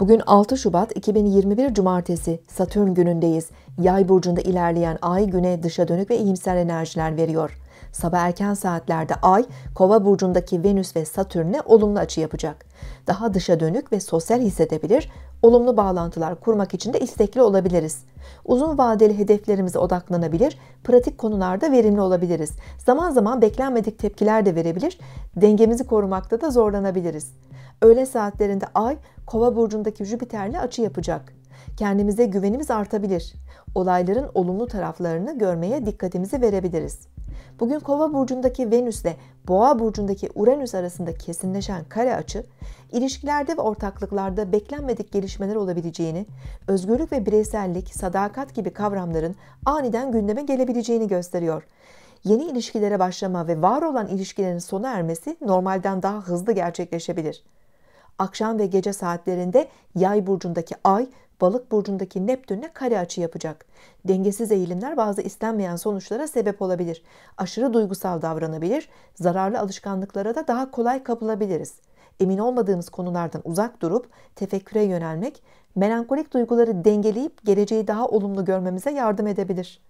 Bugün 6 Şubat 2021 Cumartesi Satürn günündeyiz. Yay burcunda ilerleyen ay güne dışa dönük ve iyimser enerjiler veriyor. Sabah erken saatlerde ay Kova burcundaki Venüs ve Satürn'e olumlu açı yapacak. Daha dışa dönük ve sosyal hissedebilir, Olumlu bağlantılar kurmak için de istekli olabiliriz. Uzun vadeli hedeflerimize odaklanabilir, pratik konularda verimli olabiliriz. Zaman zaman beklenmedik tepkiler de verebilir, dengemizi korumakta da zorlanabiliriz. Öğle saatlerinde Ay, Kova burcundaki Jüpiter'le açı yapacak kendimize güvenimiz artabilir. Olayların olumlu taraflarını görmeye dikkatimizi verebiliriz. Bugün Kova burcundaki Venüs ile Boğa burcundaki Uranüs arasında kesinleşen kare açı, ilişkilerde ve ortaklıklarda beklenmedik gelişmeler olabileceğini, özgürlük ve bireysellik, sadakat gibi kavramların aniden gündeme gelebileceğini gösteriyor. Yeni ilişkilere başlama ve var olan ilişkilerin sona ermesi normalden daha hızlı gerçekleşebilir akşam ve gece saatlerinde yay burcundaki ay balık burcundaki Neptün'le kare açı yapacak. Dengesiz eğilimler bazı istenmeyen sonuçlara sebep olabilir. Aşırı duygusal davranabilir, zararlı alışkanlıklara da daha kolay kapılabiliriz. Emin olmadığımız konulardan uzak durup tefekküre yönelmek, melankolik duyguları dengeleyip geleceği daha olumlu görmemize yardım edebilir.''